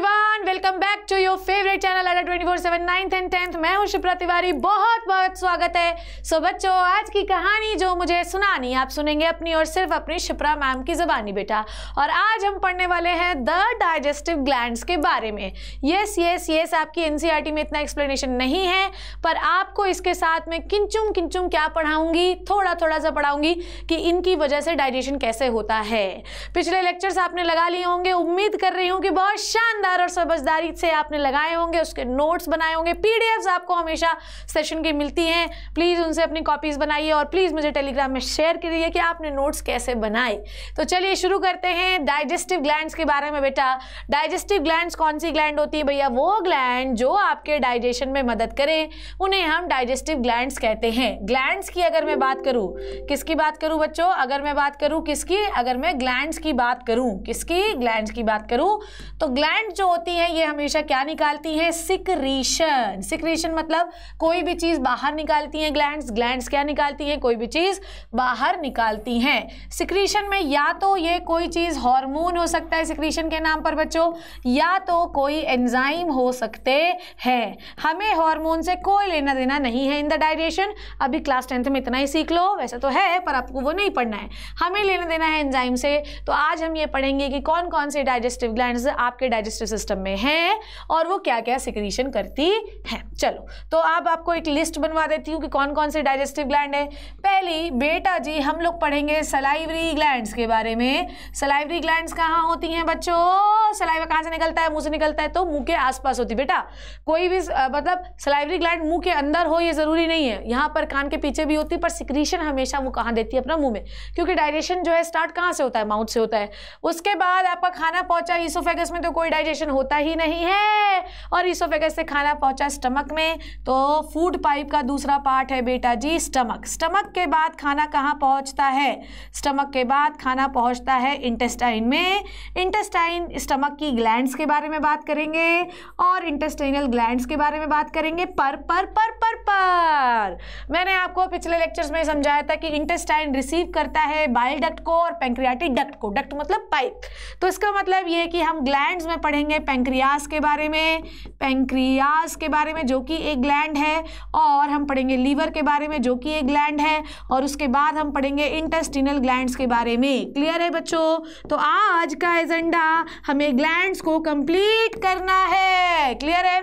ば everyone welcome back to your favourite channel Adda 24/7 ninth and tenth मैं हूं शिप्रा तिवारी बहुत बहुत स्वागत है सो so, बच्चों आज की कहानी जो मुझे सुनानी आप सुनेंगे अपनी और सिर्फ अपनी शिप्रा मैम की जबानी बेटा और आज हम पढ़ने वाले हैं द डाइजेस्टिव ग्लैंड्स के बारे में यस यस यस आपकी एन e में इतना एक्सप्लेनेशन नहीं है पर आपको इसके साथ में किंचुम किंचुम क्या पढाऊंगी थोड़ा थोड़ा सा पढ़ाऊंगी कि इनकी वजह से डाइजेशन कैसे होता है पिछले लेक्चर्स आपने लगा लिए होंगे उम्मीद कर रही हूँ कि बहुत शानदार और सब समझदारी से आपने लगाए होंगे उसके नोट्स बनाए होंगे पीडीएफ्स आपको हमेशा सेशन की मिलती हैं प्लीज़ उनसे अपनी कॉपीज़ बनाइए और प्लीज़ मुझे टेलीग्राम में शेयर करिए कि आपने नोट्स कैसे बनाए तो चलिए शुरू करते हैं डाइजेस्टिव ग्लैंड के बारे में बेटा डाइजेस्टिव ग्लैंड कौन सी ग्लैंड होती है भैया वो ग्लैंड जो आपके डाइजेशन में मदद करें उन्हें हम डाइजेस्टिव ग्लैंड कहते हैं ग्लैंड की अगर मैं बात करूँ किसकी बात करूँ बच्चों अगर मैं बात करूँ किसकी अगर मैं ग्लैंड की बात करूँ किसकी ग्लैंड की बात करूँ तो ग्लैंड जो होती है हैं ये हमेशा क्या निकालती हैं सिक्रीशन सिक्रीशन मतलब कोई भी चीज़ बाहर निकालती हैं ग्लैंड्स ग्लैंड्स क्या निकालती हैं कोई भी चीज़ बाहर निकालती हैं सिक्रीशन में या तो ये कोई चीज़ हार्मोन हो सकता है सिक्रीशन के नाम पर बच्चों या तो कोई एंजाइम हो सकते हैं हमें हॉर्मोन से कोई लेना देना नहीं है इन द डायरेशन अभी क्लास टेंथ में इतना ही सीख लो वैसे तो है पर आपको वो नहीं पढ़ना है हमें लेना देना है एंजाइम से तो आज हम ये पढ़ेंगे कि कौन कौन से डाइजेस्टिव ग्लैंड आपके डाइजेस्टिव सिस्टम में में हैं और वो क्या क्या सिक्रीशन करती हैं चलो तो अब आपको एक लिस्ट बनवा देती हूँ कि कौन कौन से डाइजेस्टिव ग्लैंड है पहली बेटा जी हम लोग पढ़ेंगे सलाइवरी ग्लैंड के बारे में सलाइवरी ग्लैंड कहाँ होती हैं बच्चों सलाइवा कहाँ से निकलता है मुँह से निकलता है तो मुँह के आसपास होती बेटा कोई भी मतलब सलाइवरी ग्लैंड मुँह के अंदर हो ये ज़रूरी नहीं है यहाँ पर कान के पीछे भी होती पर सिक्रीशन हमेशा वो कहाँ देती है अपना मुँह में क्योंकि डाइजेशन जो है स्टार्ट कहाँ से होता है माउथ से होता है उसके बाद आपका खाना पहुँचा इसोफेगस में तो कोई डाइजेशन होता ही नहीं है और इसोफेगस से खाना पहुंचा स्टमक में तो फूड पाइप का दूसरा पार्ट है बेटा जी स्टमक स्टमक के बाद खाना कहाँ पहुंचता है स्टमक के बाद खाना पहुंचता है इंटेस्टाइन में इंटेस्टाइन स्टमक की ग्लैंड्स के बारे में बात करेंगे और इंटेस्टाइनल ग्लैंड्स के बारे में बात करेंगे पर पर पर पर पर मैंने आपको पिछले लेक्चर्स में समझाया था कि इंटेस्टाइन रिसीव करता है बाइल डक्ट को और पेंक्रियाटिक डक्ट को डक्ट मतलब पाइप तो इसका मतलब यह है कि हम ग्लैंड में पढ़ेंगे पेंक्रिया पैंक्रियास के बारे में पैंक्रियास के बारे में जो कि एक ग्लैंड है और हम पढ़ेंगे लीवर के बारे में जो कि एक ग्लैंड है और उसके बाद हम पढ़ेंगे इंटेस्टिनल ग्लैंड्स के बारे में क्लियर है बच्चों तो आज का एजेंडा हमें ग्लैंड्स को कंप्लीट करना है क्लियर है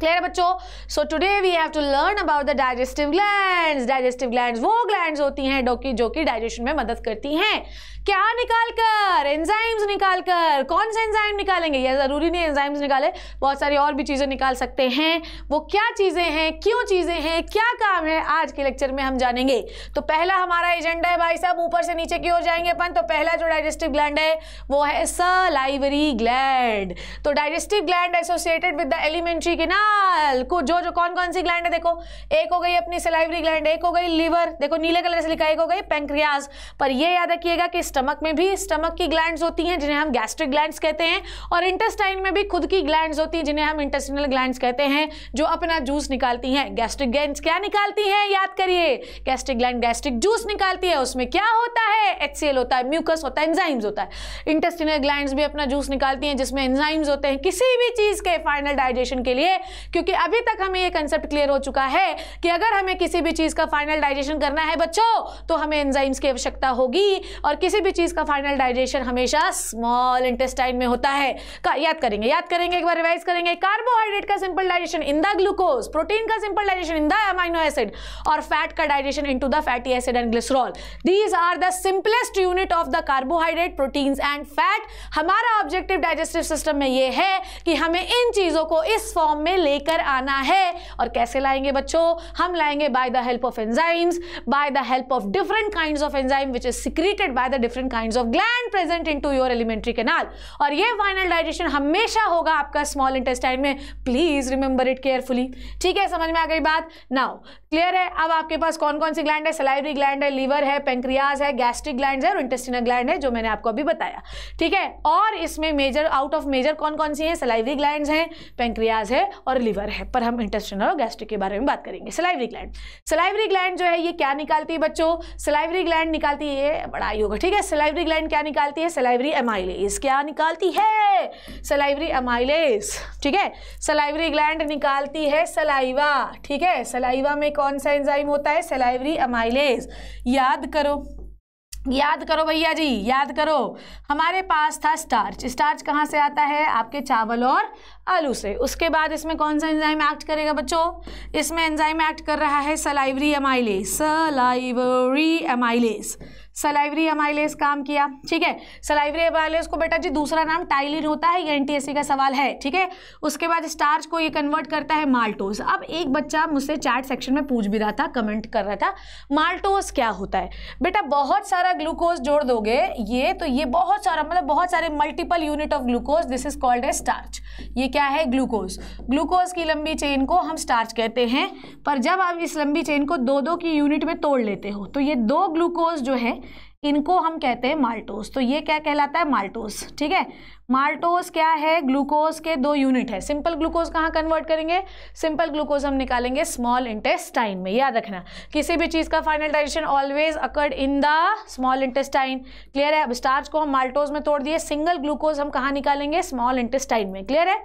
क्लियर बच्चों so today we have to learn about the digestive glands digestive glands वो ग्लैंड्स होती हैं डॉकी जो कि डाइजेशन में मदद करती हैं क्या निकाल कर एंजाइम्स निकाल कर कौन से एंजाइम निकालेंगे यह ज़रूरी नहीं एंजाइम्स निकाले बहुत सारी और भी चीज़ें निकाल सकते हैं वो क्या चीज़ें हैं क्यों चीज़ें हैं क्या काम है आज के लेक्चर में हम जानेंगे तो पहला हमारा एजेंडा है भाई साहब ऊपर से नीचे की ओर जाएंगे अपन तो पहला जो डाइजेस्टिव ग्लैंड है वो है सलाइवरी ग्लैंड तो digestive gland associated with the alimentary canal को जो जो कौन कौन सी ग्लैंड है देखो एक हो गई अपनी सलाइवरी ग्लैंड एक हो गई लीवर देखो नीले कलर से लिखा एक हो गई पेंक्रियाज पर यह याद रखिएगा कि स्टमक में भी स्टमक की ग्लैंड होती हैं जिन्हें हम गैस्ट्रिक ग्लैंड कहते हैं और इंटेस्टाइन में भी खुद की ग्लैंड होती हैं जिन्हें हम इंटेस्टिनल ग्लैंड कहते हैं जो अपना जूस निकालती हैं गैस्ट्रिक ग्लैंड क्या निकालती हैं याद करिए गैस्ट्रिक ग्लैंड गैस्ट्रिक जूस निकालती है उसमें क्या होता है एच होता है म्यूकस होता है एंजाइम्स होता है इंटेस्टिनल ग्लैंड भी अपना जूस निकालती हैं जिसमें एंजाइम्स होते हैं किसी भी चीज़ के फाइनल डाइजेशन के लिए क्योंकि अभी तक हमें ये कंसेप्ट क्लियर हो चुका है कि अगर हमें किसी भी चीज़ का फाइनल डाइजेशन करना है बच्चों तो हमें एंजाइम्स की आवश्यकता होगी और किसी भी चीज़ का फाइनल डाइजेशन हमेशा स्मॉल इंटेस्टाइन में होता है का, याद करेंगे याद करेंगे एक बार रिवाइज करेंगे कार्बोहाइड्रेट का simple digestion in the glucose protein का simple digestion in the amino acid और फैट का digestion in the fatty acid and glycerol these are the simplest unit of the carbohydrate protein and fat हमारा objective digestive system में यह है कि हमें इन चीज़ों को इस फॉर्म में लेकर आना है और कैसे लाएंगे बच्चों हम लाएंगे by the help of enzymes by the help of different kind of enzyme which is secreted by the different kind of gland present in to your alimentary canal और ये फाइनल डाइजेशन हमेशा होगा आपका स्मॉल इंटेस्टाइन में please remember it carefully ठीक है समझ में आ गई बात नाउ क्लियर है अब आपके पास कौन कौन सी ग्लैंड है सलाइवरी ग्लैंड है लीवर है पेंक्रियाज है गैस्ट्रिक ग्लैंड है और इंटेस्टिनल ग्लैंड है जो मैंने आपको अभी बताया ठीक है और इसमें मेजर आउट ऑफ मेजर कौन कौन सी हैं सलाइवरी ग्लैंड हैं पेंक्रियाज है और लीवर है पर हम इंटेस्टिनल और गैस्ट्रिक के बारे में बात करेंगे सलाइवरी ग्लैंड सलाइवरी ग्लैंड जो है ये क्या निकालती है बच्चों सलाइवरी ग्लैंड निकालती है ये बड़ा आई होगा ठीक है सलाइवरी ग्लैंड क्या निकालती है सलाइवरी एमाइलेस क्या निकालती है सलाइवरी एमाइलेस ठीक है सलाइवरी ग्लैंड निकालती है सलाइवा ठीक है सलाइवा में कौन सा एंजाइम होता है सलाइवरी एमाइलेस याद करो याद करो भैया जी याद करो हमारे पास था स्टार्च स्टार्च कहाँ से आता है आपके चावल और आलू से उसके बाद इसमें कौन सा एंजाइम एक्ट करेगा बच्चों इसमें एंजाइम एक्ट कर रहा है salivary amylase salivary amylase salivary amylase काम किया ठीक है सलाइवरी एमाइलेस को बेटा जी दूसरा नाम टाइलिन होता है ये सी का सवाल है ठीक है उसके बाद स्टार्च को ये कन्वर्ट करता है माल्टोज अब एक बच्चा मुझसे चैट सेक्शन में पूछ भी रहा था कमेंट कर रहा था माल्टोज क्या होता है बेटा बहुत सारा ग्लूकोज जोड़ दोगे ये तो ये बहुत सारा मतलब बहुत सारे multiple unit of glucose this is called a starch ये क्या है ग्लूकोज ग्लूकोज की लंबी चेन को हम स्टार्च कहते हैं पर जब आप इस लंबी चेन को दो दो की यूनिट में तोड़ लेते हो तो ये दो ग्लूकोज जो है इनको हम कहते हैं माल्टोस तो ये क्या कहलाता है माल्टोस ठीक है माल्टोज क्या है ग्लूकोज के दो यूनिट है सिंपल ग्लूकोज कहाँ कन्वर्ट करेंगे सिंपल ग्लूकोज हम निकालेंगे स्मॉल इंटेस्टाइन में याद रखना किसी भी चीज़ का final digestion always occurred in the small intestine clear है अब स्टार्च को हम माल्टोज में तोड़ दिए सिंगल ग्लूकोज हम कहाँ निकालेंगे स्मॉल इंटेस्टाइन में क्लियर है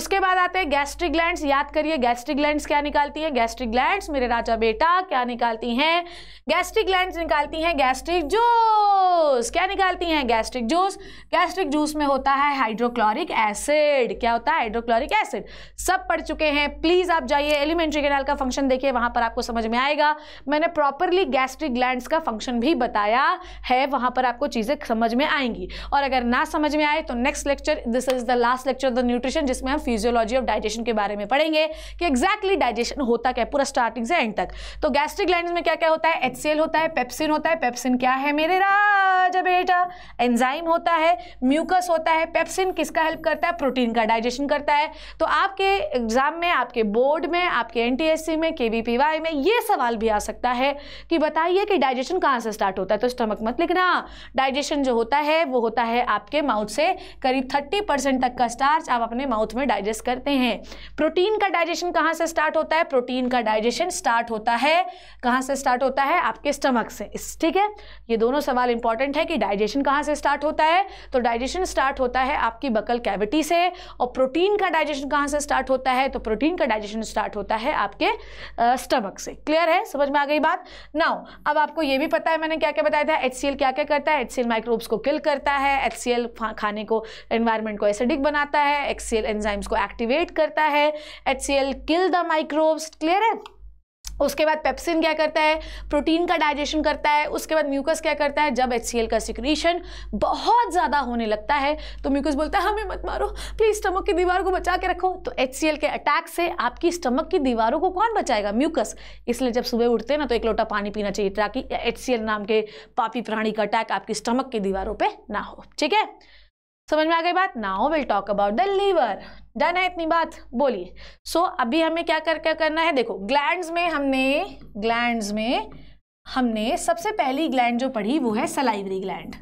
उसके बाद आते हैं गैस्ट्रिक ग्लैंड याद करिए गैस्ट्रिक ग्लैंड क्या निकालती है गैस्ट्रिक ग्लैंड मेरे राजा बेटा क्या निकालती हैं गैस्ट्रिक ग्लैंड निकालती हैं गैस्ट्रिक जूस क्या निकालती हैं गैस्ट्रिक जूस गैस्ट्रिक जूस में होता है हाइड्रोक्लोरिक एसिड क्या होता है हाइड्रोक्लोरिक एसिड सब पढ़ चुके हैं प्लीज आप जाइए एलिमेंट्री कैनाल का फंक्शन देखिए वहां पर आपको समझ में आएगा मैंने प्रॉपरली गैस्ट्रिक ग्लैंड का फंक्शन भी बताया है वहां पर आपको चीजें समझ में आएंगी और अगर ना समझ में आए तो next lecture this is the last lecture the nutrition जिसमें हम फिजियोलॉजी ऑफ डाइजेशन के बारे में पढ़ेंगे कि एक्जैक्टली डाइजेशन होता क्या पूरा स्टार्टिंग से एंड तक तो गैस्ट्रिक ग्लैंड में क्या क्या होता है एचसीएल होता है पेप्सिन होता है पेप्सिन क्या है मेरे राजा बेटा एंजाइम होता है म्यूकस होता है है पेप्सिन किसका हेल्प करता है प्रोटीन का डाइजेशन करता है तो आपके एग्जाम में आपके बोर्ड में आपके एन में के में ये सवाल भी आ सकता है कि बताइए कि डाइजेशन कहाँ से स्टार्ट होता है तो स्टमक मत लिखना डाइजेशन जो होता है वो होता है आपके माउथ से करीब थर्टी तक का स्टार्च आप अपने माउथ में डाइजेस्ट करते हैं प्रोटीन का डाइजेशन कहाँ से स्टार्ट होता है प्रोटीन का डाइजेशन स्टार्ट होता है कहाँ से स्टार्ट होता है आपके स्टमक से ठीक है ये दोनों सवाल इंपॉर्टेंट है कि डाइजेशन कहाँ से स्टार्ट होता है तो डाइजेशन स्टार्ट होता होता है आपकी बकल कैविटी से और प्रोटीन का डाइजेशन कहाँ से स्टार्ट होता है तो प्रोटीन का डाइजेशन स्टार्ट होता है आपके स्टमक से क्लियर है समझ में आ गई बात नाउ अब आपको ये भी पता है मैंने क्या क्या बताया था एच क्या क्या करता है एच माइक्रोब्स को किल करता है एच खाने को एनवायरमेंट को एसिडिक बनाता है एच एंजाइम्स को एक्टिवेट करता है H kill the microbes clear है उसके बाद पेप्सिन क्या करता है प्रोटीन का डाइजेशन करता है उसके बाद म्यूकस क्या करता है जब एच का सिक्रीशन बहुत ज़्यादा होने लगता है तो म्यूकस बोलता है हमें मत मारो प्लीज़ स्टमक की दीवार को बचा के रखो तो एच के अटैक से आपकी स्टमक की दीवारों को कौन बचाएगा म्यूकस इसलिए जब सुबह उठते हैं ना तो एक लोटा पानी पीना चाहिए ताकि एच नाम के पापी प्राणी का अटैक आपकी स्टमक की दीवारों पर ना हो ठीक है समझ में आ गई बात now will talk about the liver done है इतनी बात बोलिए सो so, अभी हमें क्या कर क्या करना है देखो ग्लैंड्स में हमने ग्लैंड्स में हमने सबसे पहली ग्लैंड जो पढ़ी वो है सलाइवरी ग्लैंड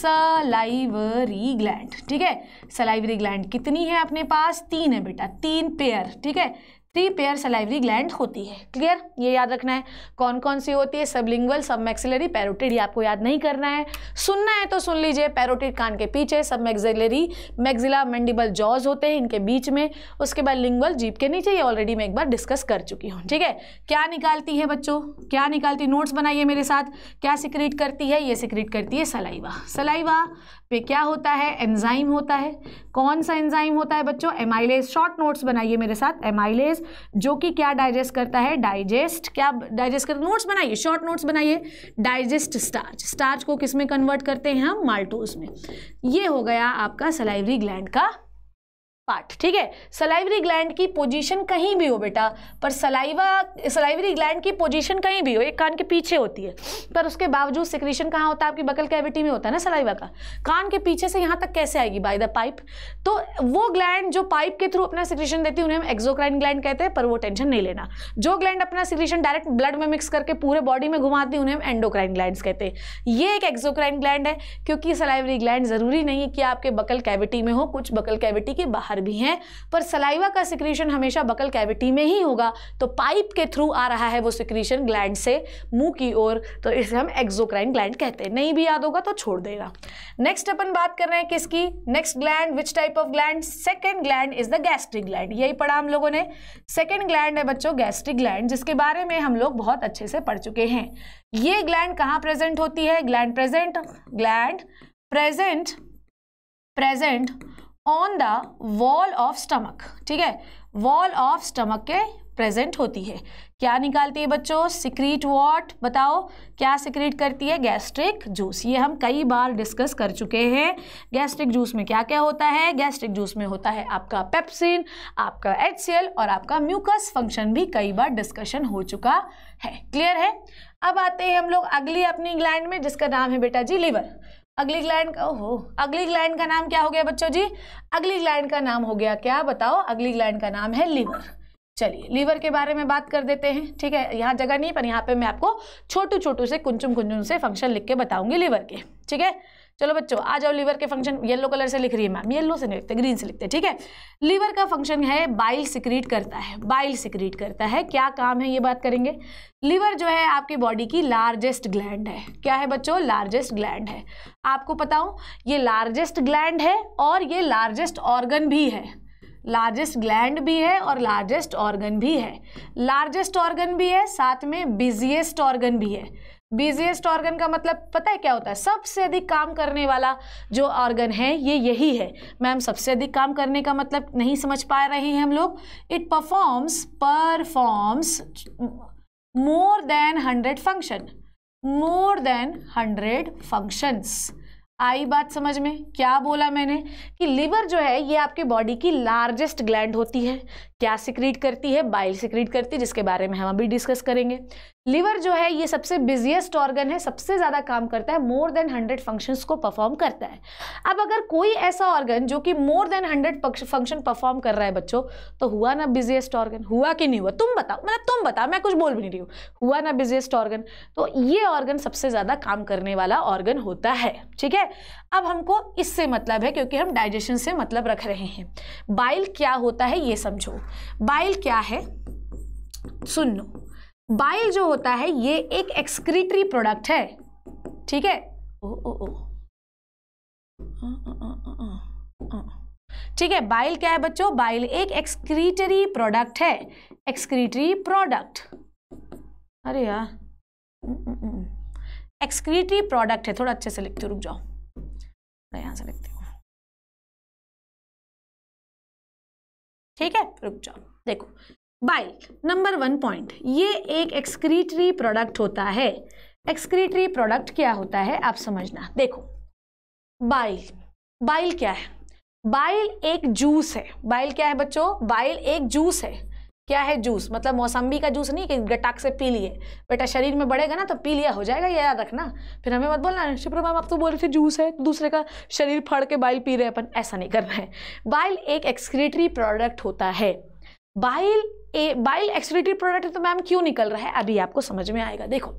सलाइवरी ग्लैंड ठीक है सलाइवरी ग्लैंड कितनी है अपने पास तीन है बेटा तीन पेयर ठीक है थ्री पेयर सलाइवरी ग्लैंड होती है क्लियर ये याद रखना है कौन कौन सी होती है सब मैक्सिलरी पैरोटिड ये आपको याद नहीं करना है सुनना है तो सुन लीजिए पैरोटिड कान के पीछे सब मैक्सिलरी मैक्सिला मैंडिबल जॉज होते हैं इनके बीच में उसके बाद लिंगल जीप के नीचे ये ऑलरेडी मैं एक बार डिस्कस कर चुकी हूँ ठीक है क्या निकालती है बच्चों क्या निकालती नोट्स बनाइए मेरे साथ क्या सिक्रीट करती है ये सिक्रीट करती है सलाइवा सलाइवा पे क्या होता है एंजाइम होता है कौन सा एंजाइम होता है बच्चों एमाइलेज शॉर्ट नोट्स बनाइए मेरे साथ एमाइलेज जो कि क्या डाइजेस्ट करता है डाइजेस्ट क्या डाइजेस्ट करता नोट्स बनाइए शॉर्ट नोट्स बनाइए डाइजेस्ट स्टार्च स्टार्च को किस में कन्वर्ट करते हैं हम माल्टोज में ये हो गया आपका सलाइवरी ग्लैंड का पार्ट ठीक है सलाइवरी ग्लैंड की पोजीशन कहीं भी हो बेटा पर सलाइवा सलाइवरी ग्लैंड की पोजीशन कहीं भी हो एक कान के पीछे होती है पर उसके बावजूद सिक्रीशन कहाँ होता है आपकी बकल कैविटी में होता है ना सलाइवा का कान के पीछे से यहाँ तक कैसे आएगी बाय द पाइप तो वो ग्लैंड जो पाइप के थ्रू अपना सिक्रीशन देती है उन्हें हम एक्जोक्राइन ग्लैंड कहते हैं पर वो टेंशन नहीं लेना जो ग्लैंड अपना सिक्रीशन डायरेक्ट ब्लड में मिक्स करके पूरे बॉडी में घुमाती है उन्हें हम एंडोक्राइन ग्लैंड कहते हैं ये एक एक्जोक्राइन ग्लैंड है क्योंकि सलाइवरी ग्लैंड ज़रूरी नहीं है कि आपके बकल कैविटी में हो कुछ बकल कैविटी के बाहर भी हैं पर सलाइवा का सिक्रीशन हमेशा बकल कैविटी में ही होगा तो पाइप के थ्रू आ रहा है वो सिक्रीशन ग्लैंड से मुंह की ओर तो इसे हम एक्जोक्राइन ग्लैंड कहते हैं नहीं भी याद होगा तो छोड़ देगा नेक्स्ट अपन बात कर रहे हैं किसकी next gland which type of gland second gland is the gastric gland यही पढ़ा हम लोगों ने सेकेंड ग्लैंड है बच्चों गैस्ट्रिक ग्लैंड जिसके बारे में हम लोग बहुत अच्छे से पढ़ चुके हैं ये ग्लैंड कहाँ प्रेजेंट होती है gland present gland present present on the wall of stomach ठीक है वॉल ऑफ स्टमक के प्रेजेंट होती है क्या निकालती है बच्चों सिक्रीट वॉट बताओ क्या सिक्रीट करती है गैस्ट्रिक जूस ये हम कई बार डिस्कस कर चुके हैं गैस्ट्रिक जूस में क्या क्या होता है गैस्ट्रिक जूस में होता है आपका पेप्सिन आपका एच और आपका म्यूकस फंक्शन भी कई बार डिस्कशन हो चुका है क्लियर है अब आते हैं हम लोग अगली अपनी ग्लैंड में जिसका नाम है बेटा जी लीवर अगली ग्लैंड ओहो अगली ग्लैंड का नाम क्या हो गया बच्चों जी अगली ग्लैंड का नाम हो गया क्या बताओ अगली ग्लैंड का नाम है लीवर चलिए लीवर के बारे में बात कर देते हैं ठीक है यहाँ जगह नहीं पर यहाँ पे मैं आपको छोटू छोटू से कुंचुम कुंचुम से फंक्शन लिख के बताऊंगी लीवर के ठीक है चलो बच्चों आ जाओ लीवर के फंक्शन येलो कलर से लिख रही है मैम येलो से नहीं लिखते ग्रीन से लिखते ठीक है लीवर का फंक्शन है बाइल सिक्रीट करता है बाइल सिक्रीट करता है क्या काम है ये बात करेंगे लीवर जो है आपकी बॉडी की लार्जेस्ट ग्लैंड है क्या है बच्चों लार्जेस्ट ग्लैंड है आपको पता हूँ ये लार्जेस्ट ग्लैंड है और ये लार्जेस्ट ऑर्गन भी है लार्जेस्ट ग्लैंड भी है और लार्जेस्ट ऑर्गन भी है लार्जेस्ट ऑर्गन भी है साथ में बिजिएस्ट ऑर्गन भी है बिजिएस्ट ऑर्गन का मतलब पता है क्या होता है सबसे अधिक काम करने वाला जो ऑर्गन है ये यही है मैम सबसे अधिक काम करने का मतलब नहीं समझ पा रहे हैं हम लोग it performs performs more than hundred function more than hundred functions आई बात समझ में क्या बोला मैंने कि लिवर जो है ये आपके बॉडी की लार्जेस्ट ग्लैंड होती है क्या सिक्रीट करती है बाइल सिक्रीट करती है जिसके बारे में हम अभी डिस्कस करेंगे लिवर जो है ये सबसे बिजिएस्ट ऑर्गन है सबसे ज़्यादा काम करता है मोर देन हंड्रेड फंक्शंस को परफॉर्म करता है अब अगर कोई ऐसा ऑर्गन जो कि more than hundred function perform कर रहा है बच्चों तो हुआ ना बिजिएस्ट ऑर्गन हुआ कि नहीं हुआ तुम बताओ मतलब तुम बताओ मैं कुछ बोल भी नहीं रही हूँ हुआ ना बिजिएस्ट ऑर्गन तो ये ऑर्गन सबसे ज़्यादा काम करने वाला ऑर्गन होता है ठीक है अब हमको इससे मतलब है क्योंकि हम डाइजेशन से मतलब रख रहे हैं बाइल क्या होता है ये समझो बाइल क्या है सुन लो बाइल जो होता है ये एक एक्सक्रीटरी प्रोडक्ट है ठीक है ओ ओ ओ ठीक है बाइल क्या है बच्चों बाइल एक एक्सक्रीटरी प्रोडक्ट है एक्सक्रीटरी प्रोडक्ट अरे यार एक्सक्रीटरी प्रोडक्ट है थोड़ा अच्छे से लिखते रुक जाओ मैं यहाँ से लिखती हूँ ठीक है रुक जाओ देखो बाइल नंबर वन पॉइंट ये एक एक्सक्रीटरी प्रोडक्ट होता है एक्सक्रीटरी प्रोडक्ट क्या होता है आप समझना देखो बाइल बाइल क्या है बाइल एक जूस है बाइल क्या है बच्चों बाइल एक जूस है क्या है जूस मतलब मौसम्बी का जूस नहीं कि गटाक से पी लिए बेटा शरीर में बढ़ेगा ना तो पी लिया हो जाएगा याद रखना फिर हमें मत बोलना शिप्रो मैम आप तो बोल रहे थे जूस है दूसरे का शरीर फड़ के बाइल पी रहे अपन ऐसा नहीं करना है बाइल एक एक्सक्रीटरी प्रोडक्ट होता है bile a bile excretory product तो मैम क्यों निकल रहा है अभी आपको समझ में आएगा देखो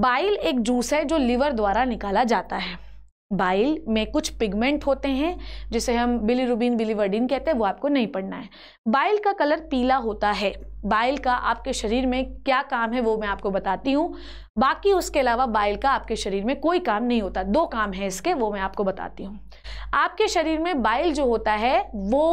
बाइल एक जूस है जो लीवर द्वारा निकाला जाता है बाइल में कुछ पिगमेंट होते हैं जिसे हम बिली रुबिन बिलीवर्डिन कहते हैं वो आपको नहीं पढ़ना है बाइल का कलर पीला होता है बाइल का आपके शरीर में क्या काम है वो मैं आपको बताती हूँ बाकी उसके अलावा बाइल का आपके शरीर में कोई काम नहीं होता दो काम है इसके वो मैं आपको बताती हूँ आपके शरीर में बाइल जो होता है वो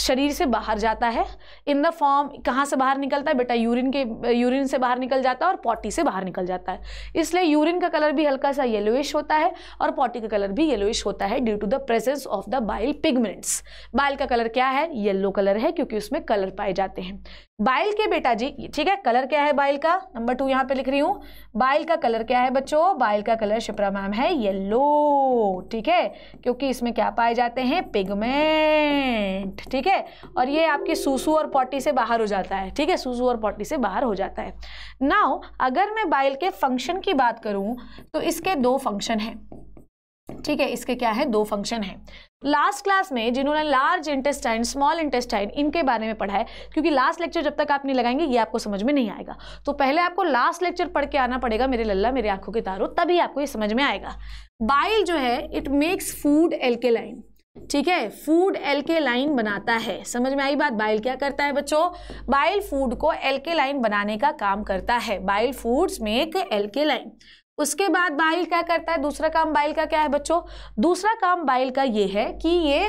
शरीर से बाहर जाता है इन द फॉर्म कहाँ से बाहर निकलता है बेटा यूरिन के यूरिन से बाहर निकल जाता है और पॉटी से बाहर निकल जाता है इसलिए यूरिन का कलर भी हल्का सा येलोइश होता है और पॉटी का कलर भी येलोइश होता है due to the presence of the bile pigments bile का कलर क्या है येलो कलर है क्योंकि उसमें कलर पाए जाते हैं बाइल के बेटा जी ठीक है कलर क्या है बाइल का नंबर टू यहाँ पे लिख रही हूँ बाइल का कलर क्या है बच्चों बाइल का कलर शिप्रा मैम है येलो ठीक है क्योंकि इसमें क्या पाए जाते हैं पिगमेंट ठीक है ठीक है और ये आपके सूसू और पॉटी से बाहर हो जाता है ठीक है सूसू और पॉटी से बाहर हो जाता है नाउ अगर मैं बाइल के फंक्शन की बात करूँ तो इसके दो फंक्शन हैं ठीक है इसके क्या है दो फंक्शन हैं लास्ट क्लास में जिन्होंने लार्ज इंटेस्टाइन स्मॉल इंटेस्टाइन इनके बारे में पढ़ा है क्योंकि लास्ट लेक्चर जब तक आप नहीं लगाएंगे ये आपको समझ में नहीं आएगा तो पहले आपको लास्ट लेक्चर पढ़ के आना पड़ेगा मेरे लल्ला मेरे आंखों के तारों तभी आपको ये समझ में आएगा बाइल जो है इट मेक्स फूड एल्केलाइन ठीक है फूड एल के लाइन बनाता है समझ में आई बात बाइल क्या करता है बच्चों बाइल फूड को एल के लाइन बनाने का काम करता है bile foods make alkaline उसके बाद बाइल क्या करता है दूसरा काम बाइल का क्या है बच्चों दूसरा काम बाइल का ये है कि ये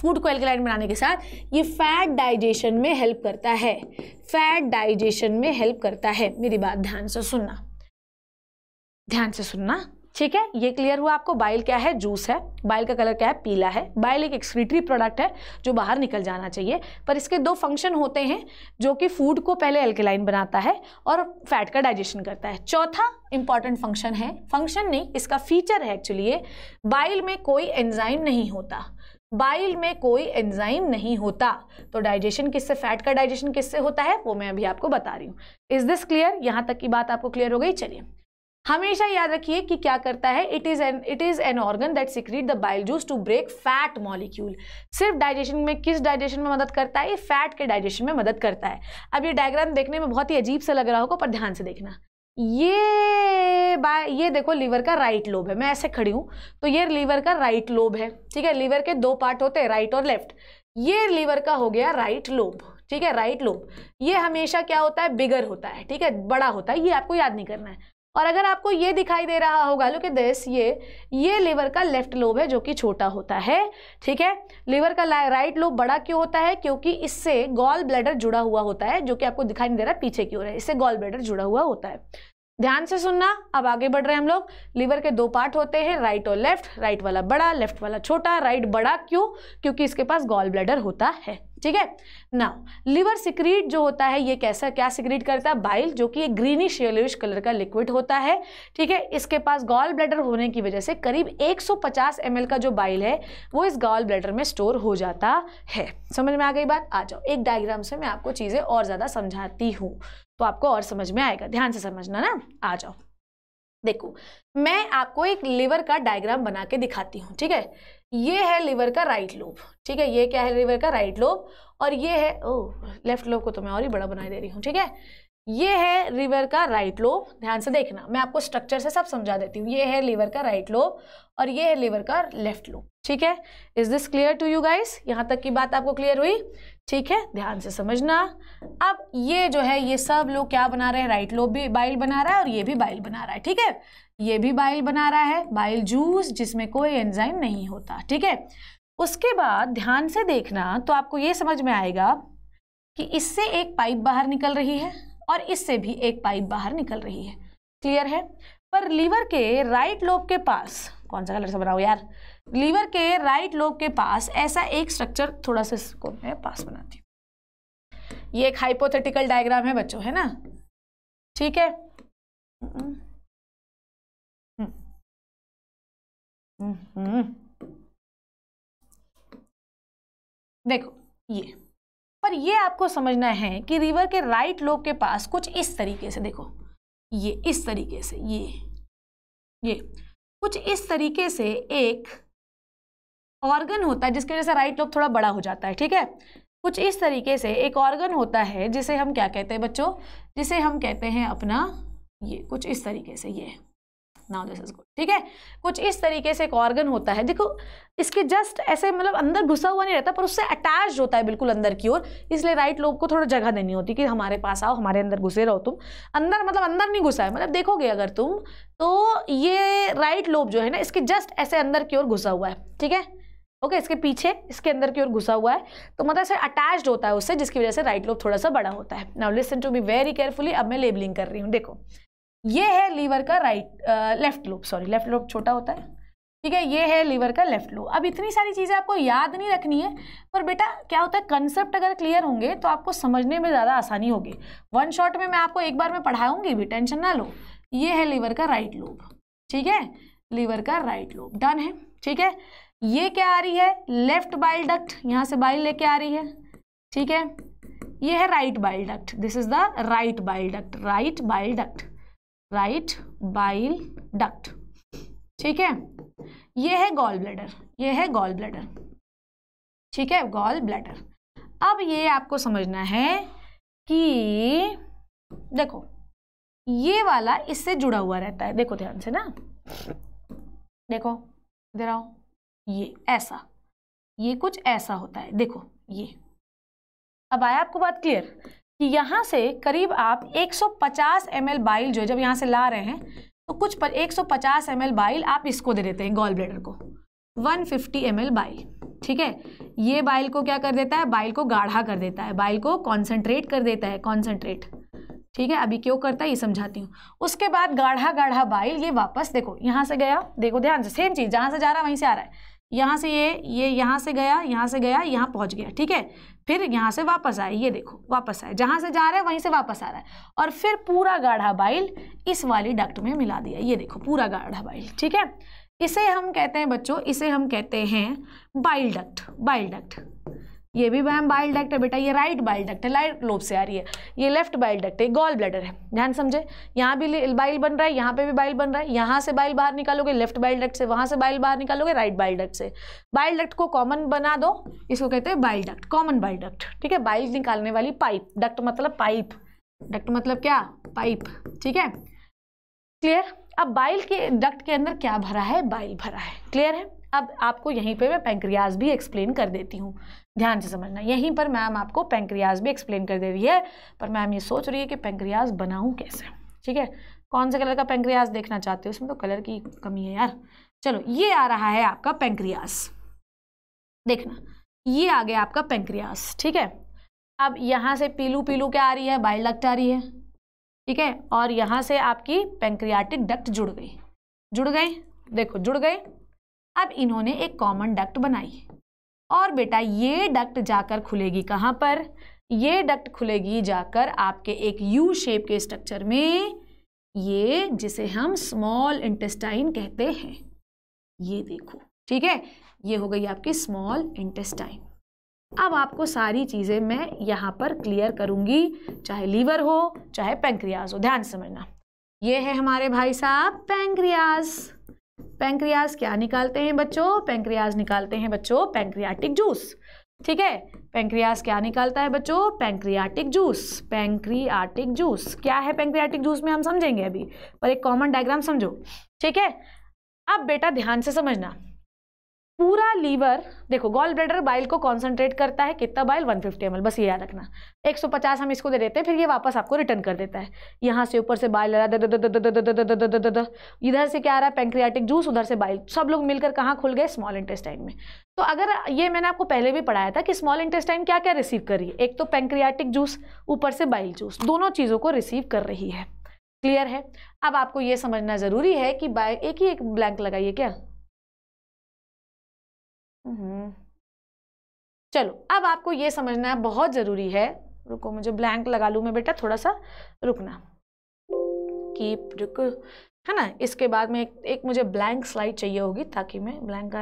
फूड को एल्कलाइन बनाने के साथ ये फैट डाइजेशन में हेल्प करता है फैट डाइजेशन में हेल्प करता है मेरी बात ध्यान से सुनना ध्यान से सुनना ठीक है ये क्लियर हुआ आपको बाइल क्या है जूस है बाइल का कलर क्या है पीला है बाइल एक एक्सक्रीटरी प्रोडक्ट है जो बाहर निकल जाना चाहिए पर इसके दो फंक्शन होते हैं जो कि फूड को पहले एल्केलाइन बनाता है और फैट का डाइजेशन करता है चौथा इंपॉर्टेंट फंक्शन है फंक्शन नहीं इसका फीचर है एक्चुअली ये बाइल में कोई एंजाइम नहीं होता बाइल में कोई एंजाइम नहीं होता तो डाइजेशन किससे फैट का डाइजेशन किससे होता है वो मैं अभी आपको बता रही हूँ इज दिस क्लियर यहाँ तक की बात आपको क्लियर हो गई चलिए हमेशा याद रखिए कि क्या करता है it is an it is an organ that secrete the bile juice to break fat molecule सिर्फ डाइजेशन में किस डाइजेशन में मदद करता है ये फैट के डाइजेशन में मदद करता है अब ये डायग्राम देखने में बहुत ही अजीब सा लग रहा होगा पर ध्यान से देखना ये बाय ये देखो लीवर का राइट लोब है मैं ऐसे खड़ी हूँ तो ये लीवर का राइट लोब है ठीक है लीवर के दो पार्ट होते हैं राइट और लेफ्ट ये लीवर का हो गया राइट लोब ठीक है राइट लोब ये हमेशा क्या होता है बिगर होता है ठीक है बड़ा होता है ये आपको याद नहीं करना है और अगर आपको ये दिखाई दे रहा होगा लुक दिस ये ये लीवर का लेफ्ट लोब है जो कि छोटा होता है ठीक है लीवर का राइट लोब बड़ा क्यों होता है क्योंकि इससे गॉल ब्लैडर जुड़ा हुआ होता है जो कि आपको दिखाई नहीं दे रहा पीछे की ओर है इससे गॉल ब्लैडर जुड़ा हुआ होता है ध्यान से सुनना अब आगे बढ़ रहे हैं हम लोग लीवर के दो पार्ट होते हैं राइट और लेफ्ट राइट वाला बड़ा लेफ्ट वाला छोटा राइट बड़ा क्यों क्योंकि इसके पास गॉल ब्लैडर होता है ठीक है नाउ लिवर सिक्रीट जो होता है ये कैसा क्या सिक्रीट करता है बाइल जो कि एक ग्रीनिश येलोइश कलर का लिक्विड होता है ठीक है इसके पास गॉल ब्लैडर होने की वजह से करीब 150 ml का जो बाइल है वो इस गॉल ब्लैडर में स्टोर हो जाता है समझ में आ गई बात आ जाओ एक डायग्राम से मैं आपको चीज़ें और ज़्यादा समझाती हूँ तो आपको और समझ में आएगा ध्यान से समझना ना आ जाओ देखो मैं आपको एक लिवर का डायग्राम बना के दिखाती हूँ ठीक है ये है लिवर का राइट लोब ठीक है ये क्या है लिवर का राइट लोब और ये है ओ लेफ्ट लोब को तो मैं और ही बड़ा बनाई दे रही हूँ ठीक है ये है लिवर का राइट लोब ध्यान से देखना मैं आपको स्ट्रक्चर से सब समझा देती हूँ ये है लिवर का राइट लोब और ये है लिवर का लेफ्ट लोब ठीक है is this clear to you guys यहाँ तक की बात आपको क्लियर हुई ठीक है ध्यान से समझना अब ये जो है ये सब लोग क्या बना रहे हैं राइट लोब भी बाइल बना रहा है और ये भी बाइल बना रहा है ठीक है ये भी बाइल बना रहा है बाइल जूस जिसमें कोई एंजाइम नहीं होता ठीक है उसके बाद ध्यान से देखना तो आपको ये समझ में आएगा कि इससे एक पाइप बाहर निकल रही है और इससे भी एक पाइप बाहर निकल रही है क्लियर है पर लीवर के राइट लोब के पास कौन सा कलर से बनाओ यार लीवर के राइट लोब के पास ऐसा एक स्ट्रक्चर थोड़ा सा इसको मैं पास बनाती हूँ ये एक हाइपोथेटिकल डायग्राम है बच्चों है ना ठीक है देखो ये पर ये आपको समझना है कि रिवर के राइट लोब के पास कुछ इस तरीके से देखो ये इस तरीके से ये ये कुछ इस तरीके से एक ऑर्गन होता है जिसकी वजह से राइट लोब थोड़ा बड़ा हो जाता है ठीक है कुछ इस तरीके से एक ऑर्गन होता है जिसे हम क्या कहते हैं बच्चों जिसे हम कहते हैं अपना ये कुछ इस तरीके से ये नाउ दिस इज गुड ठीक है कुछ इस तरीके से एक ऑर्गन होता है देखो इसके जस्ट ऐसे मतलब अंदर घुसा हुआ नहीं रहता पर उससे अटैच होता है बिल्कुल अंदर की ओर इसलिए राइट लोब को थोड़ा जगह देनी होती कि हमारे पास आओ हमारे अंदर घुसे रहो तुम अंदर मतलब अंदर नहीं घुसा है मतलब देखोगे अगर तुम तो ये राइट लोब जो है ना इसके जस्ट ऐसे अंदर की ओर घुसा हुआ है ठीक है ओके इसके पीछे इसके अंदर की ओर घुसा हुआ है तो मतलब से अटैच्ड होता है उससे जिसकी वजह से राइट लोब थोड़ा सा बड़ा होता है now listen to be very carefully अब मैं लेबलिंग कर रही हूँ देखो ये है लीवर का right left lobe sorry left lobe छोटा होता है ठीक है ये है लीवर का लेफ्ट लोब अब इतनी सारी चीज़ें आपको याद नहीं रखनी है पर बेटा क्या होता है कंसेप्ट अगर क्लियर होंगे तो आपको समझने में ज़्यादा आसानी होगी वन शॉट में मैं आपको एक बार में पढ़ाऊंगी भी टेंशन ना लो ये है लीवर का राइट लोब ठीक है लीवर का राइट लोब डन है ठीक है ये क्या आ रही है लेफ्ट बाइल डक्ट यहां से बाइल लेके आ रही है ठीक है ये है right bile duct this is the right bile duct right bile duct right bile duct ठीक है ये है गॉल ब्लडर ये है गॉल ब्लडर ठीक है गॉल ब्लडर अब ये आपको समझना है कि देखो ये वाला इससे जुड़ा हुआ रहता है देखो ध्यान से ना देखो इधर आओ ये ऐसा ये कुछ ऐसा होता है देखो ये अब आया आपको बात क्लियर कि यहाँ से करीब आप 150 ml बाइल जो है जब यहाँ से ला रहे हैं तो कुछ पर 150 ml बाइल आप इसको दे देते हैं गॉल ब्लेडर को 150 फिफ्टी बाइल ठीक है ये बाइल को क्या कर देता है बाइल को गाढ़ा कर देता है बाइल को कॉन्सेंट्रेट कर देता है कॉन्सेंट्रेट ठीक है अभी क्यों करता है ये समझाती हूँ उसके बाद गाढ़ा गाढ़ा बाइल ये वापस देखो यहाँ से गया देखो ध्यान से सेम चीज़ जहाँ से जा रहा है वहीं से आ रहा है यहाँ से ये ये यहाँ से गया यहाँ से गया यहाँ पहुँच गया ठीक है फिर यहाँ से वापस आए ये देखो वापस आए जहाँ से जा रहा है वहीं से वापस आ रहा है और फिर पूरा गाढ़ा बाइल इस वाली डक्ट में मिला दिया ये देखो पूरा गाढ़ा बाइल ठीक है इसे हम कहते हैं बच्चों इसे हम कहते हैं बाइल डक्ट बाइल डक्ट ये भी मैम बाइल डक्ट है बेटा ये राइट बाइल डक्ट है लाइट लोब से आ रही है ये लेफ्ट बाइल डक्ट है गॉल ब्लैडर है ध्यान समझे यहाँ भी बाइल बन रहा है यहाँ पे भी बाइल बन रहा है यहाँ से बाइल बाहर निकालोगे लेफ्ट बाइल डक्ट से वहाँ से बाइल बाहर निकालोगे राइट बाइल डक्ट से बाइल डक्ट को कॉमन बना दो इसको कहते हैं bile duct common bile duct ठीक है बाइल निकालने वाली पाइप डक्ट मतलब पाइप डक्ट मतलब क्या पाइप ठीक है क्लियर अब बाइल के डक्ट के अंदर क्या भरा है बाइल भरा है क्लियर है अब आपको यहीं पे मैं पैंक्रियाज भी एक्सप्लेन कर देती हूँ ध्यान से समझना यहीं पर मैम आपको पेंक्रियाज भी एक्सप्लेन कर दे रही है पर मैम ये सोच रही है कि पेंक्रियाज बनाऊँ कैसे ठीक है कौन से कलर का पेंक्रियाज देखना चाहते हो उसमें तो कलर की कमी है यार चलो ये आ रहा है आपका पेंक्रियाज देखना ये आ गया आपका पेंक्रियाज ठीक है अब यहाँ से पीलू पीलू क्या आ रही है बाइल डक्ट आ रही है ठीक है और यहाँ से आपकी पेंक्रियाटिक डक्ट जुड़ गई जुड़ गए देखो जुड़ गए अब इन्होंने एक कॉमन डक्ट बनाई और बेटा ये डक्ट जाकर खुलेगी कहाँ पर ये डक्ट खुलेगी जाकर आपके एक यू शेप के स्ट्रक्चर में ये जिसे हम स्मॉल इंटेस्टाइन कहते हैं ये देखो ठीक है ये हो गई आपकी स्मॉल इंटेस्टाइन अब आपको सारी चीज़ें मैं यहाँ पर क्लियर करूँगी चाहे लीवर हो चाहे पेंक्रियाज हो ध्यान समझना ये है हमारे भाई साहब पेंक्रियाज पेंक्रियाज क्या निकालते हैं बच्चों पेंक्रियाज निकालते हैं बच्चों पेंक्रियाटिक जूस ठीक है पेंक्रियाज क्या निकालता है बच्चों पेंक्रियाटिक जूस पेंक्रियाटिक जूस क्या है पेंक्रियाटिक जूस में हम समझेंगे अभी पर एक कॉमन डायग्राम समझो ठीक है अब बेटा ध्यान से समझना पूरा लीवर देखो गॉल ब्लेडर बाइल को कॉन्सेंट्रेट करता है कितना बाइल 150 फिफ्टी बस ये याद रखना 150 हम इसको दे देते हैं फिर ये वापस आपको रिटर्न कर देता है यहाँ से ऊपर से बाइल आ रहा है इधर से क्या आ रहा है पेंक्रियाटिक जूस उधर से बाइल सब लोग मिलकर कहाँ खुल गए स्मॉल इंटेस्टाइन में तो अगर ये मैंने आपको पहले भी पढ़ाया था कि स्मॉल इंटेस्टाइन क्या क्या रिसीव कर रही है एक तो पेंक्रियाटिक जूस ऊपर से बाइल जूस दोनों चीज़ों को रिसीव कर रही है क्लियर है अब आपको ये समझना ज़रूरी है कि बाइल एक ही एक ब्लैंक लगाइए क्या हम्म। चलो अब आपको ये समझना है बहुत ज़रूरी है रुको मुझे ब्लैंक लगा लूँ मैं बेटा थोड़ा सा रुकना कीप रुक है ना इसके बाद में एक, एक मुझे ब्लैंक स्लाइड चाहिए होगी ताकि मैं ब्लैंक का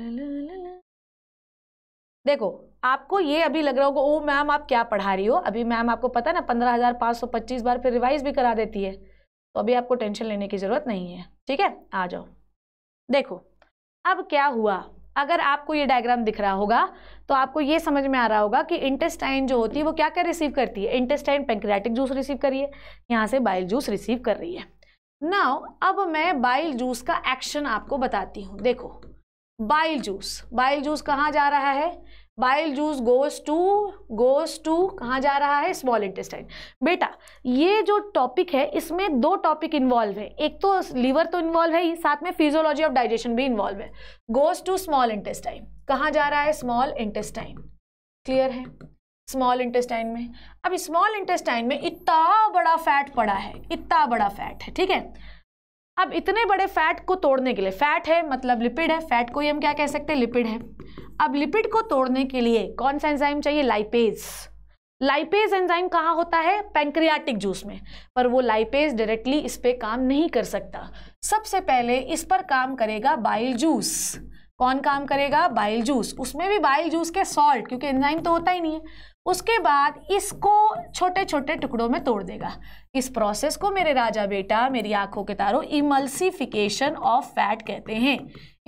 है देखो आपको ये अभी लग रहा होगा ओ मैम आप क्या पढ़ा रही हो अभी मैम आपको पता है ना पंद्रह हज़ार पाँच सौ पच्चीस बार फिर रिवाइज भी करा देती है तो अभी आपको टेंशन लेने की ज़रूरत नहीं है ठीक है आ जाओ देखो अब क्या हुआ अगर आपको ये डायग्राम दिख रहा होगा तो आपको ये समझ में आ रहा होगा कि इंटेस्टाइन जो होती है वो क्या क्या रिसीव करती है इंटेस्टाइन पेंक्रियाटिक जूस रिसीव करिए है यहाँ से बाइल जूस रिसीव कर रही है नाउ अब मैं बाइल जूस का एक्शन आपको बताती हूँ देखो बाइल जूस बाइल जूस कहाँ जा रहा है bile juice goes to goes to कहाँ जा रहा है स्मॉल इंटेस्टाइन बेटा ये जो टॉपिक है इसमें दो टॉपिक इन्वॉल्व है एक तो लीवर तो इन्वॉल्व है ही साथ में फिजियोलॉजी ऑफ डाइजेशन भी इन्वॉल्व है गोज टू स्मॉल इंटेस्टाइन कहाँ जा रहा है स्मॉल इंटेस्टाइन क्लियर है स्मॉल इंटेस्टाइन में अब स्मॉल इंटेस्टाइन में इतना बड़ा फैट पड़ा है इतना बड़ा फैट है ठीक है अब इतने बड़े फैट को तोड़ने के लिए फैट है मतलब लिपिड है फैट को ही हम क्या कह सकते हैं लिपिड है अब लिपिड को तोड़ने के लिए कौन सा एंजाइम चाहिए लाइपेज लाइपेज एंजाइम कहाँ होता है पेंक्रियाटिक जूस में पर वो लाइपेज डायरेक्टली इस पर काम नहीं कर सकता सबसे पहले इस पर काम करेगा बाइल जूस कौन काम करेगा बाइल जूस उसमें भी बाइल जूस के सॉल्ट क्योंकि एंजाइम तो होता ही नहीं है उसके बाद इसको छोटे छोटे टुकड़ों में तोड़ देगा इस प्रोसेस को मेरे राजा बेटा मेरी आंखों के तारों इमल्सिफिकेशन ऑफ फैट कहते हैं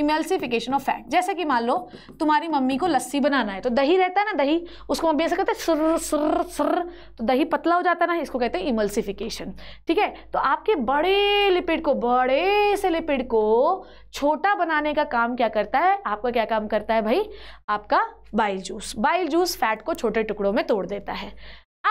इमेल्सिफिकेशन ऑफ फैट जैसे कि मान लो तुम्हारी मम्मी को लस्सी बनाना है तो दही रहता है ना दही उसको मम्मी ऐसे कहते हैं सुर सुर सुर तो दही पतला हो जाता है ना इसको कहते हैं इमल्सिफिकेशन ठीक है तो आपके बड़े लिपिड को बड़े से लिपिड को छोटा बनाने का काम क्या करता है आपका क्या काम करता है भाई आपका bile juice bile juice fat को छोटे टुकड़ों में तोड़ देता है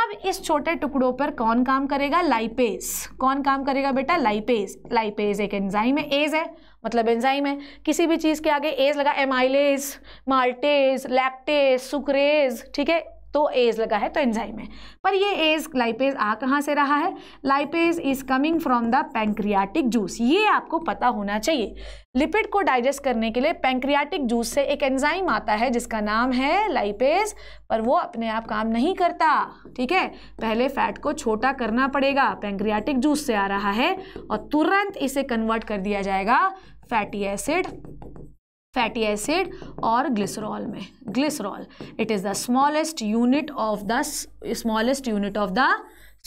अब इस छोटे टुकड़ों पर कौन काम करेगा लाइपेज कौन काम करेगा बेटा लाइपेज लाइपेज एक एंजाइम है एज है मतलब एंजाइम है किसी भी चीज़ के आगे एज लगा एमाइलेज माल्टेज लैक्टेज सुक्रेज ठीक है तो एज लगा है तो एंजाइम है पर ये एज लाइपेज आ कहाँ से रहा है lipase is coming from the pancreatic juice ये आपको पता होना चाहिए लिपिड को डाइजेस्ट करने के लिए पैंक्रियाटिक जूस से एक एंजाइम आता है जिसका नाम है लाइपेज पर वो अपने आप काम नहीं करता ठीक है पहले फैट को छोटा करना पड़ेगा पैंक्रियाटिक जूस से आ रहा है और तुरंत इसे कन्वर्ट कर दिया जाएगा फैटी एसिड फैटी एसिड और ग्लिसरॉल में glycerol it is the smallest unit of the smallest unit of the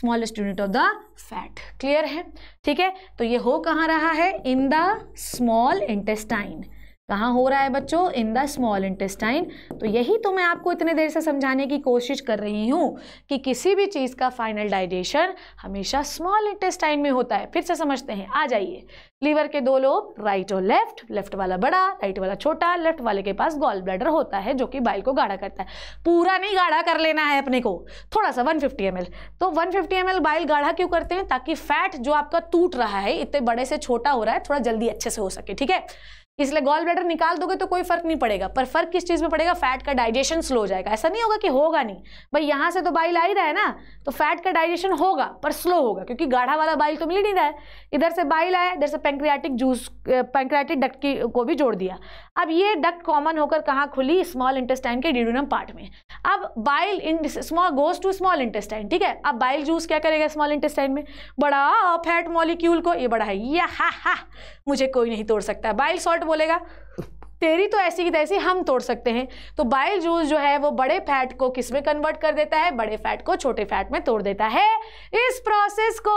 smallest unit of the fat clear है ठीक है तो ये हो कहाँ रहा है इन द स्मॉल इंटेस्टाइन कहाँ हो रहा है बच्चों इन द स्मॉल इंटेस्टाइन तो यही तो मैं आपको इतने देर से समझाने की कोशिश कर रही हूँ कि किसी भी चीज़ का फाइनल डाइजेशन हमेशा स्मॉल इंटेस्टाइन में होता है फिर से समझते हैं आ जाइए लीवर के दो लोब राइट और लेफ्ट लेफ्ट वाला बड़ा राइट वाला छोटा लेफ्ट वाले के पास गॉल ब्लैडर होता है जो कि बाइल को गाढ़ा करता है पूरा नहीं गाढ़ा कर लेना है अपने को थोड़ा सा वन फिफ्टी तो वन फिफ्टी बाइल गाढ़ा क्यों करते हैं ताकि फैट जो आपका टूट रहा है इतने बड़े से छोटा हो रहा है थोड़ा जल्दी अच्छे से हो सके ठीक है इसलिए गॉल ब्लैडर निकाल दोगे तो कोई फर्क नहीं पड़ेगा पर फर्क किस चीज़ में पड़ेगा फैट का डाइजेशन स्लो हो जाएगा ऐसा नहीं होगा कि होगा नहीं भाई यहां से तो बाइल आ ही रहा है ना तो फैट का डाइजेशन होगा पर स्लो होगा क्योंकि गाढ़ा वाला बाइल तो मिल नहीं रहा है इधर से बाइल आया इधर से पेंक्रियाटिक जूस पेंक्रियाटिक डक्ट की को भी जोड़ दिया अब ये डक्ट कॉमन होकर कहाँ खुली स्मॉल इंटेस्टाइन के डिडोनम पार्ट में अब bile in small goes to small intestine ठीक है अब बाइल जूस क्या करेगा स्मॉल इंटेस्टाइन में बड़ा फैट मॉलिक्यूल को ये बड़ा है ये हा हा मुझे कोई नहीं तोड़ सकता बाइल सॉल्ट बोलेगा तेरी तो ऐसी की तैसी हम तोड़ सकते हैं तो बाइल जूस जो है वो बड़े फैट को किस में कन्वर्ट कर देता है बड़े फैट को छोटे फैट में तोड़ देता है इस प्रोसेस को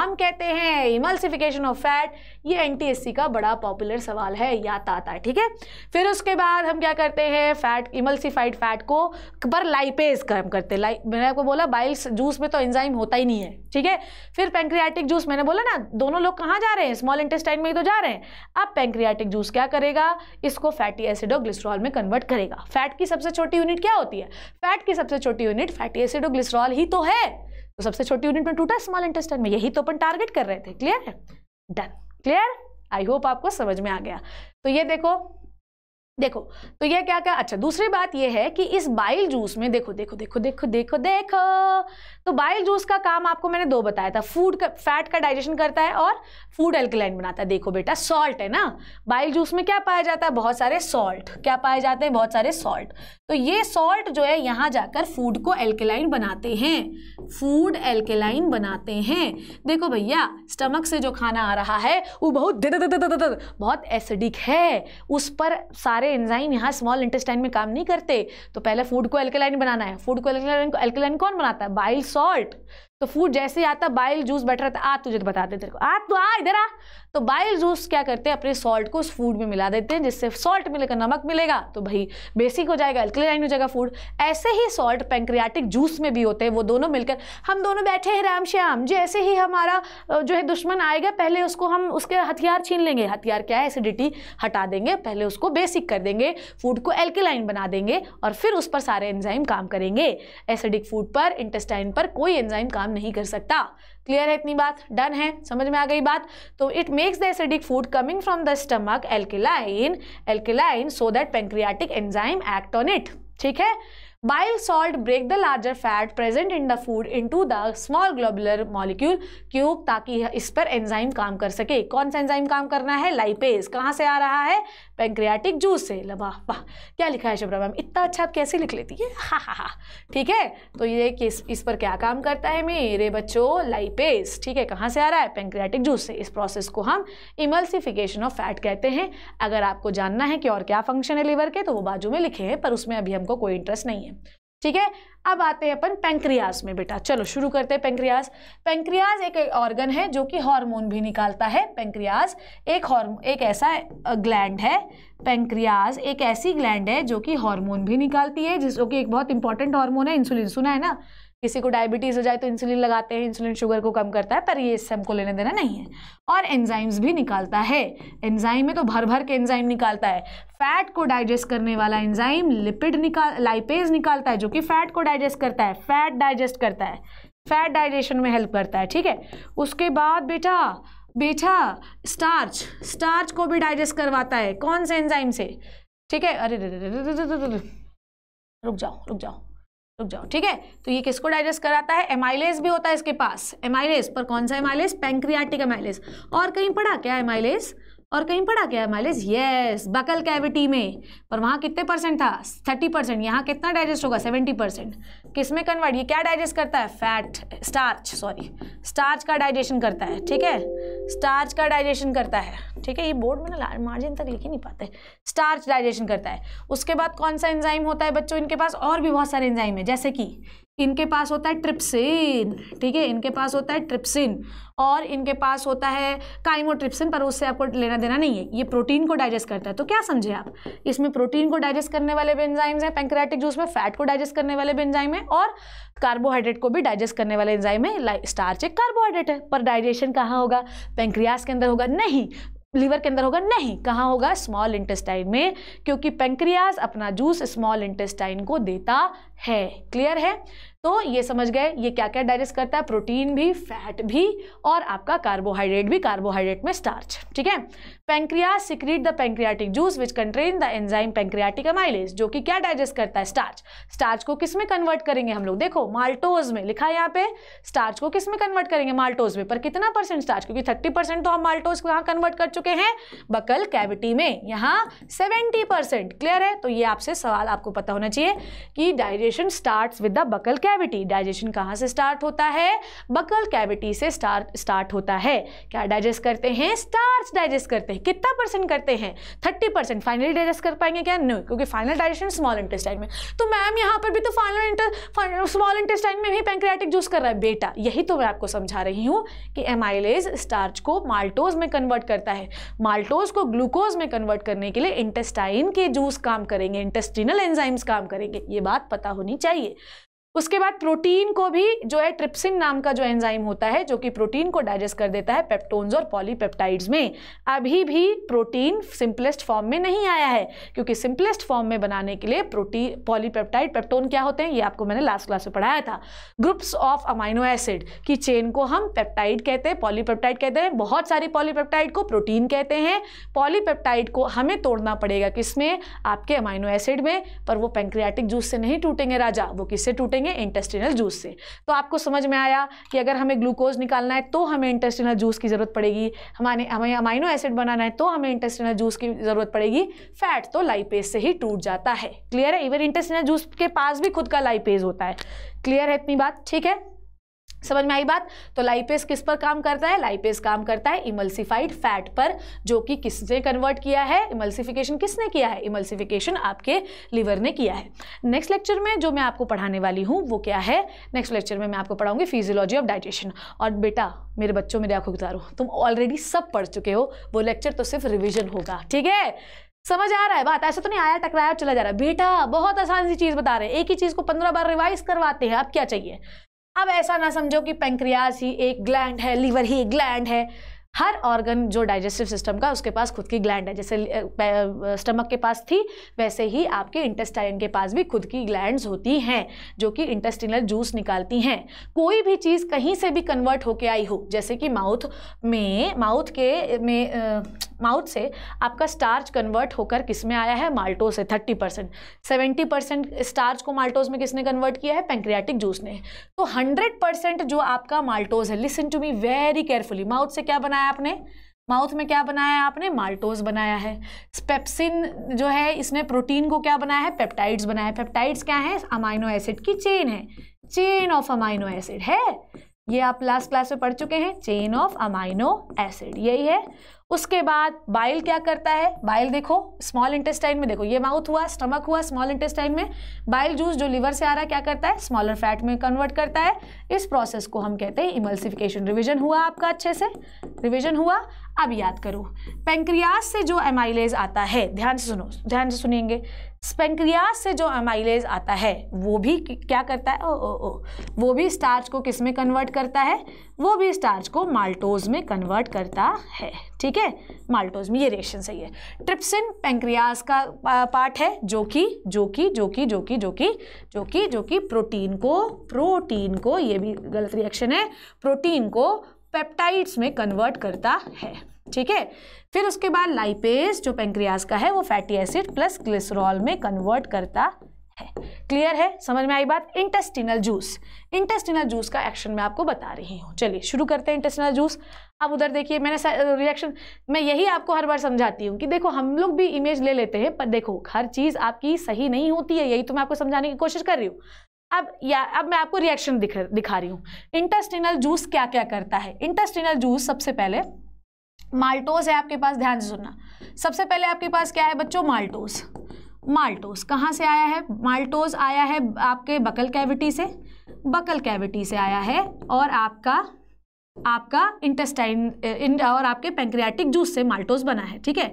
हम कहते हैं इमल्सिफिकेशन ऑफ फैट ये एन का बड़ा पॉपुलर सवाल है याद तो आता है ठीक है फिर उसके बाद हम क्या करते हैं फैट इमल्सिफाइड फैट को पर लाइपेज कम करते हैं मैंने आपको बोला बाइल्स जूस में तो एंजाइम होता ही नहीं है ठीक है फिर पेंक्रियाटिक जूस मैंने बोला ना दोनों लोग कहाँ जा रहे हैं स्मॉल इंटेस्टाइन में ही तो जा रहे हैं अब पेंक्रियाटिक जूस क्या करेगा इसको फैटी एसिड और ग्लिस्ट्रॉल में कन्वर्ट करेगा फैट की सबसे छोटी यूनिट क्या होती है फैट की सबसे छोटी यूनिट फैटी एसिड और ग्लिस्ट्रॉल ही तो है तो सबसे छोटी यूनिट में टूटा स्मॉल इंटेस्टाइन में यही तो अपन टारगेट कर रहे थे क्लियर है डन क्लियर आई होप आपको समझ में आ गया तो ये देखो देखो तो ये क्या क्या अच्छा दूसरी बात ये है कि इस बाइल जूस में देखो देखो देखो देखो देखो देखो तो बाइल जूस का काम आपको मैंने दो बताया था फूड का फैट का डाइजेशन करता है और फूड एल्कलाइन बनाता है देखो बेटा सॉल्ट है ना बाइल जूस में क्या पाया जाता है बहुत सारे सॉल्ट क्या पाए जाते हैं बहुत सारे सॉल्ट तो ये सॉल्ट जो है यहाँ जाकर फूड को एल्केलाइन बनाते हैं फूड एल्केलाइन बनाते हैं देखो भैया स्टमक से जो खाना आ रहा है वो बहुत बहुत एसिडिक है उस पर सारे सारे एंजाइम यहाँ स्मॉल इंटेस्टाइन में काम नहीं करते तो पहले फूड को एल्कलाइन बनाना है फूड को एल्कलाइन एल्कलाइन कौन बनाता है बाइल सॉल्ट तो फूड जैसे आता बाइल जूस बैठ रहता आ तुझे तो दे तेरे को आ तू आ इधर आ तो बाइल जूस क्या करते हैं अपने सॉल्ट को उस फूड में मिला देते हैं जिससे सॉल्ट मिलेगा नमक मिलेगा तो भाई बेसिक हो जाएगा एल्कलाइन हो जाएगा फूड ऐसे ही सॉल्ट पेंक्रियाटिक जूस में भी होते हैं वो दोनों मिलकर हम दोनों बैठे हैं राम श्याम जैसे ही हमारा जो है दुश्मन आएगा पहले उसको हम उसके हथियार छीन लेंगे हथियार क्या है एसिडिटी हटा देंगे पहले उसको बेसिक कर देंगे फूड को एल्केलाइन बना देंगे और फिर उस पर सारे एंजाइम काम करेंगे एसिडिक फूड पर इंटेस्टाइन पर कोई एंजाइम काम नहीं कर सकता क्लियर है इतनी बात डन है समझ में आ गई बात तो it makes the acidic food coming from the stomach alkaline alkaline so that pancreatic enzyme act on it ठीक है bile salt break the larger fat present in the food into the small globular molecule cube ताकि इस पर enzyme काम कर सके कौन सा एंजाइम काम करना है लाइपेज कहाँ से आ रहा है पेंक्रियाटिक जूस से लबा वाह क्या लिखा है शुभ्रा मैम इतना अच्छा आप कैसे लिख लेती है हा हा हा ठीक है तो ये किस इस पर क्या काम करता है मेरे बच्चों लाइपेज ठीक है कहाँ से आ रहा है पेंक्रियाटिक जूस से इस प्रोसेस को हम इमल्सिफिकेशन ऑफ फैट कहते हैं अगर आपको जानना है कि और क्या फंक्शन है लीवर के तो वो बाजू में लिखे हैं पर उसमें अभी हमको कोई इंटरेस्ट नहीं है है ठीक है अब आते हैं अपन पेंक्रियाज में बेटा चलो शुरू करते हैं पेंक्रियाज पेंक्रियाज एक, ऑर्गन है जो कि हार्मोन भी निकालता है पेंक्रियाज एक हॉर्मो एक ऐसा ग्लैंड है पेंक्रियाज एक ऐसी ग्लैंड है जो कि हार्मोन भी निकालती है जिसको कि एक बहुत इंपॉर्टेंट हार्मोन है इंसुलिन सुना है ना किसी को डायबिटीज़ हो जाए तो इंसुलिन लगाते हैं इंसुलिन शुगर को कम करता है पर ये इससे हमको लेने देना नहीं है और एंजाइम्स भी निकालता है एंजाइम में तो भर भर के एंजाइम निकालता है फैट को डाइजेस्ट करने वाला एंजाइम लिपिड निकाल लाइपेज निकालता है जो कि फैट को डाइजेस्ट करता है फैट डाइजेस्ट करता है फैट डाइजेशन में हेल्प करता है ठीक है उसके बाद बेटा बेटा स्टार्च स्टार्च को भी डाइजेस्ट करवाता है कौन से एंजाइम से ठीक है अरे रुक जाओ रुक जाओ रुक जाओ ठीक है तो ये किसको डाइजेस्ट कराता है एमाइलेज भी होता है इसके पास एमाइलेज पर कौन सा एमाइलेज पेंक्रियाटिक एमाइलेज और कहीं पढ़ा क्या एमाइलेज और कहीं पड़ा क्या है माइलेज यस बकल कैविटी में पर वहाँ कितने परसेंट था थर्टी परसेंट यहाँ कितना डाइजेस्ट होगा सेवेंटी परसेंट किस में कन्वर्ट ये क्या डाइजेस्ट करता है फैट स्टार्च सॉरी स्टार्च का डाइजेशन करता है ठीक है स्टार्च का डाइजेशन करता है ठीक है ये बोर्ड में ना मार्जिन तक लिख ही नहीं पाते स्टार्च डाइजेशन करता है उसके बाद कौन सा एंजाइम होता है बच्चों इनके पास और भी बहुत सारे एंजाइम है जैसे कि इनके पास होता है ट्रिप्सिन ठीक है इनके पास होता है ट्रिप्सिन और इनके पास होता है काइमोट्रिप्सिन पर उससे आपको लेना देना नहीं है ये प्रोटीन को डाइजेस्ट करता है तो क्या समझे आप इसमें प्रोटीन को डाइजेस्ट करने वाले भी एंजाइम्स हैं पेंक्रेटिक जूस में फैट को डाइजेस्ट करने वाले भी एंजाइम है और कार्बोहाइड्रेट को भी डाइजेस्ट करने वाले एंजाइम है स्टार्च एक कार्बोहाइड्रेट है पर डाइजेशन कहाँ होगा पेंक्रियास के अंदर होगा नहीं लीवर के अंदर होगा नहीं कहाँ होगा स्मॉल इंटेस्टाइन में क्योंकि पेंक्रियाज अपना जूस स्मॉल इंटेस्टाइन को देता है क्लियर है तो ये समझ गए ये क्या क्या डाइजेस्ट करता है प्रोटीन भी फैट भी और आपका कार्बोहाइड्रेट भी कार्बोहाइड्रेट में स्टार्च ठीक है pancreas secrete the pancreatic juice which contain the enzyme pancreatic amylase जो कि क्या डाइजेस्ट करता है स्टार्च स्टार्च को किस में कन्वर्ट करेंगे हम लोग देखो माल्टोज में लिखा है यहाँ पे स्टार्च को किस में कन्वर्ट करेंगे माल्टोज में पर कितना परसेंट स्टार्च क्योंकि थर्टी परसेंट तो हम माल्टोज कहाँ कन्वर्ट कर चुके हैं बकल कैविटी में यहाँ सेवेंटी परसेंट क्लियर है तो ये आपसे सवाल आपको पता होना चाहिए कि digestion start with the buccal cavity digestion कहाँ से स्टार्ट होता है बकल कैविटी से स्टार्ट स्टार्ट होता है क्या डाइजेस्ट करते हैं स्टार्च डाइजेस्ट करते हैं कितना परसेंट करते हैं थर्टी परसेंट फाइनली डाइजेस्ट कर पाएंगे क्या नहीं क्योंकि फाइनल डाइजेशन स्मॉल इंटेस्टाइन में तो मैम यहाँ पर भी तो फाइनल स्मॉल इंटेस्टाइन में भी पैंक्रियाटिक जूस कर रहा है बेटा यही तो मैं आपको समझा रही हूँ कि एमाइलेज स्टार्च को माल्टोज में कन्वर्ट करता है माल्टोज को ग्लूकोज में कन्वर्ट करने के लिए इंटेस्टाइन के जूस काम करेंगे इंटेस्टिनल एंजाइम्स काम करेंगे ये बात पता होनी चाहिए उसके बाद प्रोटीन को भी जो है ट्रिप्सिन नाम का जो एंजाइम होता है जो कि प्रोटीन को डाइजेस्ट कर देता है पेप्टोन्स और पॉलीपेप्टाइड्स में अभी भी प्रोटीन सिंपलेस्ट फॉर्म में नहीं आया है क्योंकि सिंपलेस्ट फॉर्म में बनाने के लिए प्रोटीन पॉलीपेप्टाइड पेप्टोन क्या होते हैं ये आपको मैंने लास्ट क्लास में पढ़ाया था ग्रुप्स ऑफ अमाइनो एसिड की चेन को हम पेप्टाइड कहते हैं पॉलीपेप्टाइड कहते हैं बहुत सारी पॉलीपेप्टाइड को प्रोटीन कहते हैं पॉलीपेप्टाइड को हमें तोड़ना पड़ेगा किसमें आपके अमाइनो एसिड में पर वो पेंक्रियाटिक जूस से नहीं टूटेंगे राजा वो किससे टूटेंगे निकालेंगे इंटेस्टिनल जूस से तो आपको समझ में आया कि अगर हमें ग्लूकोज निकालना है तो हमें इंटेस्टिनल जूस की ज़रूरत पड़ेगी हमारे हमें अमाइनो एसिड बनाना है तो हमें इंटेस्टिनल जूस की ज़रूरत पड़ेगी फैट तो लाइपेज से ही टूट जाता है क्लियर है इवन इंटेस्टिनल जूस के पास भी खुद का लाइपेज होता है क्लियर है इतनी बात ठीक है समझ में आई बात तो लाइपेस किस पर काम करता है लाइपेस काम करता है इमल्सिफाइड फैट पर जो कि किसने कन्वर्ट किया है इमल्सिफिकेशन किसने किया है इमल्सिफिकेशन आपके लीवर ने किया है नेक्स्ट लेक्चर में जो मैं आपको पढ़ाने वाली हूँ वो क्या है नेक्स्ट लेक्चर में मैं आपको पढ़ाऊंगी फिजियोलॉजी ऑफ डाइजेशन और बेटा मेरे बच्चों मेरे आंखों गुजारो तुम ऑलरेडी सब पढ़ चुके हो वो लेक्चर तो सिर्फ रिविजन होगा ठीक है समझ आ रहा है बात ऐसा तो नहीं आया टकराया चला जा रहा है बेटा बहुत आसान सी चीज़ बता रहे हैं एक ही चीज़ को पंद्रह बार रिवाइज करवाते हैं अब क्या चाहिए अब ऐसा ना समझो कि पेंक्रियाज ही एक ग्लैंड है लीवर ही एक ग्लैंड है हर ऑर्गन जो डाइजेस्टिव सिस्टम का उसके पास खुद की ग्लैंड है जैसे स्टमक के पास थी वैसे ही आपके इंटेस्टाइन के पास भी खुद की ग्लैंड होती हैं जो कि इंटेस्टिनल जूस निकालती हैं कोई भी चीज़ कहीं से भी कन्वर्ट होके आई हो जैसे कि माउथ में माउथ के में माउथ से आपका स्टार्च कन्वर्ट होकर किस में आया है माल्टोज से thirty percent seventy percent starch को माल्टोज में किसने कन्वर्ट किया है पेंक्रियाटिक जूस ने तो हंड्रेड परसेंट जो आपका माल्टोज है listen to me very carefully mouth से क्या बनाया बनाया आपने माउथ में क्या बनाया है आपने माल्टोज बनाया है स्पेप्सिन जो है इसने प्रोटीन को क्या बनाया है पेप्टाइड्स बनाया है पेप्टाइड्स क्या है अमाइनो एसिड की चेन है चेन ऑफ अमाइनो एसिड है ये आप लास्ट क्लास में पढ़ चुके हैं चेन ऑफ अमाइनो एसिड यही है उसके बाद बाइल क्या करता है बाइल देखो स्मॉल इंटेस्टाइन में देखो ये माउथ हुआ स्टमक हुआ स्मॉल इंटेस्टाइन में बाइल जूस जो लीवर से आ रहा है क्या करता है स्मॉलर फैट में कन्वर्ट करता है इस प्रोसेस को हम कहते हैं इमल्सिफिकेशन रिविजन हुआ आपका अच्छे से रिविजन हुआ अब याद करो पेंक्रियास से जो एमाइलेज आता है ध्यान से सुनो ध्यान से सुनेंगे पेंक्रियास से जो एमाइलेज आता है वो भी क्या करता है ओ ओ ओ वो भी स्टार्च को किस में कन्वर्ट करता है वो भी स्टार्च को माल्टोज में कन्वर्ट करता है ठीक है माल्टोज में ये रिएक्शन सही है ट्रिप्सिन पेंक्रियास का पार्ट है जो कि जो कि जो कि जो कि जो कि जो कि जो कि प्रोटीन को प्रोटीन को ये भी गलत रिएक्शन है प्रोटीन को पेप्टाइड्स में कन्वर्ट करता है ठीक है फिर उसके बाद लाइपेज जो पेंक्रियाज का है वो फैटी एसिड प्लस ग्लिसरॉल में कन्वर्ट करता है क्लियर है समझ में आई बात इंटेस्टिनल जूस इंटेस्टिनल जूस का एक्शन मैं आपको बता रही हूँ चलिए शुरू करते हैं इंटेस्टिनल जूस अब उधर देखिए मैंने रिएक्शन मैं यही आपको हर बार समझाती हूँ कि देखो हम लोग भी इमेज ले लेते हैं पर देखो हर चीज़ आपकी सही नहीं होती है यही तो मैं आपको समझाने की कोशिश कर रही हूँ अब या अब मैं आपको रिएक्शन दिख दिखा रही हूँ इंटेस्टिनल जूस क्या क्या करता है इंटेस्टिनल जूस सबसे पहले माल्टोज है आपके पास ध्यान से सुनना सबसे पहले आपके पास क्या है बच्चों माल्टोज माल्टोज कहाँ से आया है माल्टोज आया है आपके बकल कैविटी से बकल कैविटी से आया है और आपका आपका इंटेस्टाइन इन और आपके पेंक्रियाटिक जूस से माल्टोज बना है ठीक है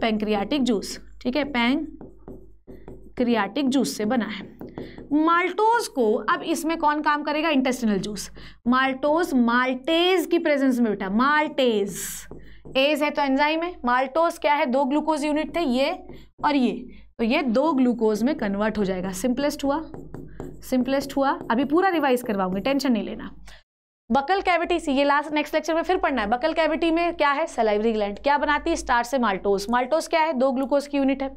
पेंक्रियाटिक जूस ठीक है पैंक्रियाटिक जूस से बना है माल्टोज को अब इसमें कौन काम करेगा इंटेस्टिनल जूस माल्टोज माल्टेज की प्रेजेंस में बेटा माल्टेज एज है तो एंजाइम है माल्टोज क्या है दो ग्लूकोज यूनिट थे ये और ये तो ये दो ग्लूकोज में कन्वर्ट हो जाएगा सिंपलेस्ट हुआ सिंपलेस्ट हुआ अभी पूरा रिवाइज करवाऊंगी टेंशन नहीं लेना बकल कैविटी से ये लास्ट नेक्स्ट लेक्चर में फिर पढ़ना है बकल कैविटी में क्या है सलाइवरी ग्लैंड क्या बनाती है स्टार से माल्टोस माल्टोस क्या है दो ग्लूकोज की यूनिट है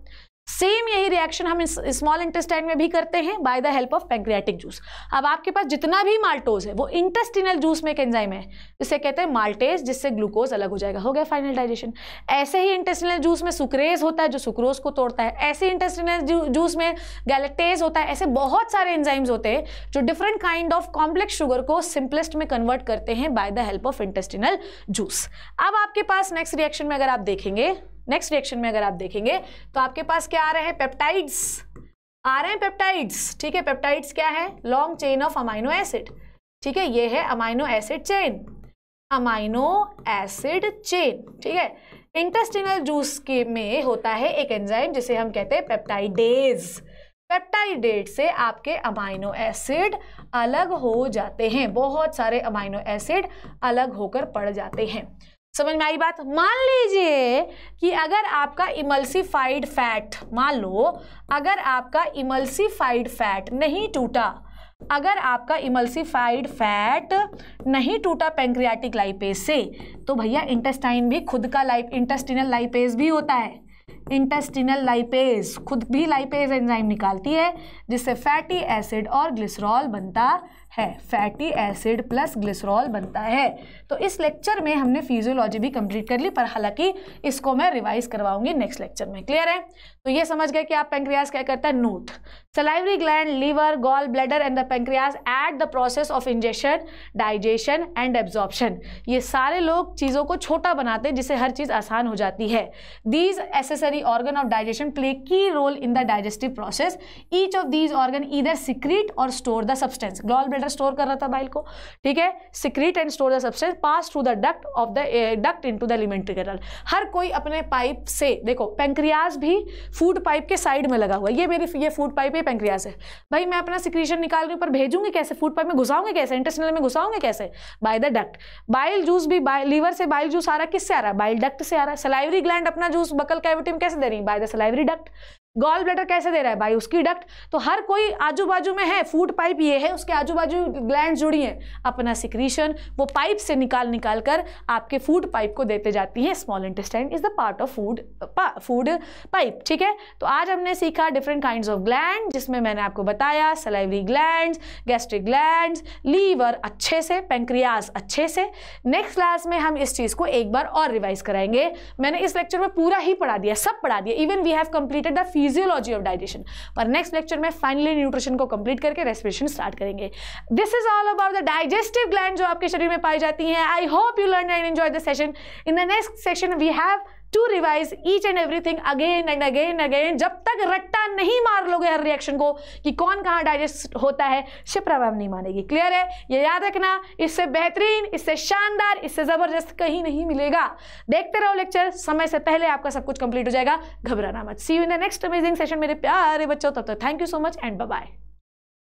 सेम यही रिएक्शन हम स्मॉल इंटेस्टाइन में भी करते हैं by the help of pancreatic juice अब आपके पास जितना भी माल्टोज है वो इंटेस्टिनल जूस में एक एंजाइम है जिसे कहते हैं माल्टेज जिससे ग्लूकोज अलग हो जाएगा हो गया फाइनल डाइजेशन ऐसे ही इंटेस्टिनल जूस में सुक्रेज होता है जो सुक्रोज को तोड़ता है ऐसे इंटेस्टिनल जूस में गैलेक्टेज होता है ऐसे बहुत सारे एंजाइम्स होते हैं जो different kind of complex sugar को सिंपलेस्ट में कन्वर्ट करते हैं by the help of intestinal juice अब आपके पास नेक्स्ट रिएक्शन में अगर आप देखेंगे नेक्स्ट रिएक्शन में अगर आप देखेंगे तो आपके पास क्या आ रहे हैं पेप्टाइड्स आ रहे हैं पेप्टाइड्स ठीक है पेप्टाइड्स क्या है long chain of amino acid ठीक है ये है amino acid chain amino acid chain ठीक है इंटेस्टिनल जूस के में होता है एक एंजाइम जिसे हम कहते हैं पेप्टाइडेज पेप्टाइडेट से आपके अमाइनो एसिड अलग हो जाते हैं बहुत सारे अमाइनो एसिड अलग होकर पड़ जाते हैं समझ में आई बात मान लीजिए कि अगर आपका इमल्सिफाइड फैट मान लो अगर आपका इमल्सिफाइड फैट नहीं टूटा अगर आपका इमल्सिफाइड फैट नहीं टूटा पेंक्रियाटिक लाइपेज से तो भैया इंटेस्टाइन भी खुद का लाइप इंटेस्टिनल लाइपेज भी होता है इंटेस्टिनल लाइपेज खुद भी लाइपेज एंजाइम निकालती है जिससे फैटी एसिड और ग्लिसरॉल बनता है फैटी एसिड प्लस ग्लिसरॉल बनता है तो इस लेक्चर में हमने फिजियोलॉजी भी कंप्लीट कर ली पर हालांकि इसको मैं रिवाइज करवाऊंगी नेक्स्ट लेक्चर में क्लियर है तो ये समझ गए कि आप पेंक्रियाज क्या करता है note salivary gland liver gall bladder and the pancreas at the process of ingestion digestion and absorption ये सारे लोग चीज़ों को छोटा बनाते हैं जिससे हर चीज़ आसान हो जाती है these accessory organ of digestion play key role in the digestive process each of these organ either secrete और store the substance gall filter store कर रहा था बाइल को ठीक है secrete and store the substance pass through the duct of the duct into the alimentary canal हर कोई अपने पाइप से देखो पेंक्रियाज भी फूड पाइप के साइड में लगा हुआ ये मेरी ये फूड पाइप है पेंक्रियाज है भाई मैं अपना सिक्रीशन निकाल रही हूँ पर भेजूंगी कैसे फूड पाइप में घुसाऊंगे कैसे इंटेस्टिनल में घुसाऊंगे कैसे by the duct bile juice भी लीवर से बाइल जूस आ रहा है किससे आ रहा है बाइल डक्ट से आ रहा है सलाइवरी ग्लैंड अपना जूस बकल कैविटी में कैसे दे रही है by the salivary duct gall bladder कैसे दे रहा है भाई उसकी डक्ट तो हर कोई आजू बाजू में है फूड पाइप ये है उसके आजू बाजू ग्लैंड जुड़ी हैं अपना सिक्रीशन वो पाइप से निकाल निकाल कर आपके फूड पाइप को देते जाती हैं small intestine is the part of food food pipe ठीक है तो आज हमने सीखा डिफरेंट काइंड ऑफ ग्लैंड जिसमें मैंने आपको बताया salivary gland gastric gland liver अच्छे से पेंक्रियाज अच्छे से नेक्स्ट क्लास में हम इस चीज़ को एक बार और रिवाइज कराएंगे मैंने इस लेक्चर में पूरा ही पढ़ा दिया सब पढ़ा दिया even we have completed the physiology of digestion पर नेक्स्ट लेक्चर में फाइनली न्यूट्रिशन को कंप्लीट करके रेस्पिरेशन स्टार्ट करेंगे this is all about the digestive gland जो आपके शरीर में पाई जाती है I hope you learn and enjoy the session in the next session we have to revise each and everything again and again again जब तक रट्टा नहीं मार लोगे हर रिएक्शन को कि कौन कहाँ डाइजेस्ट होता है शिप्रा मैम नहीं मानेगी क्लियर है ये याद रखना इससे बेहतरीन इससे शानदार इससे ज़बरदस्त कहीं नहीं मिलेगा देखते रहो लेक्चर समय से पहले आपका सब कुछ कंप्लीट हो जाएगा घबराना मत see you in the next amazing session मेरे प्यारे बच्चों तब तक thank you so much and bye